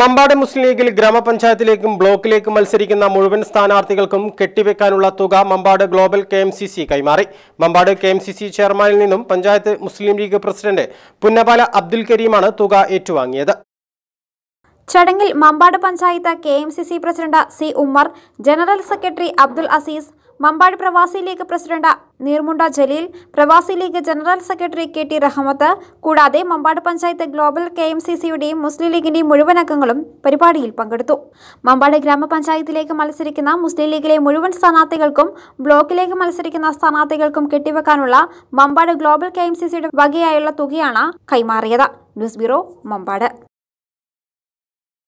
മമ്പാട് മുസ്ലിം ലീഗിൽ ഗ്രാമപഞ്ചായത്തിലേക്കും ബ്ലോക്കിലേക്കും മത്സരിക്കുന്ന മുഴുവൻ സ്ഥാനാർത്ഥികൾക്കും കെട്ടിവെക്കാനുള്ള തുക മമ്പാട് ഗ്ലോബൽ കെ കൈമാറി മമ്പാട് കെ ചെയർമാനിൽ നിന്നും പഞ്ചായത്ത് മുസ്ലിം ലീഗ് പ്രസിഡന്റ് പുന്നപാല അബ്ദുൽ കരീമാണ് തുക ഏറ്റുവാങ്ങിയത് ചടങ്ങിൽ Mampad panchayat K president C Ummer general secretary Abdul Aziz Mampad Pravasi League president Neermunda Jaleel Pravasi League general secretary K T Rahmath കൂടാതെ Mampad panchayat global K M C സിയുടെയും മുസ്ലിം ലീഗിന്റെയും മുഴുവൻ അംഗങ്ങളും പരിപാടിയിൽ പങ്കെടുത്തു മമ്പാട് ഗ്രാമപഞ്ചായത്തിലേക്ക് മത്സരിക്കുന്ന മുസ്ലിം ലീഗിലെ മുഴുവൻ സ്ഥാനാർത്ഥികൾക്കും ബ്ലോക്കിലേക്ക് മത്സരിക്കുന്ന സ്ഥാനാർത്ഥികൾക്കും കെട്ടിവെക്കാനുള്ള Mampad global K M C സിയുടെ വകയായുള്ള തുകയാണ് കൈമാറിയത് ന്യൂസ് ബ്യൂറോ മമ്പാട്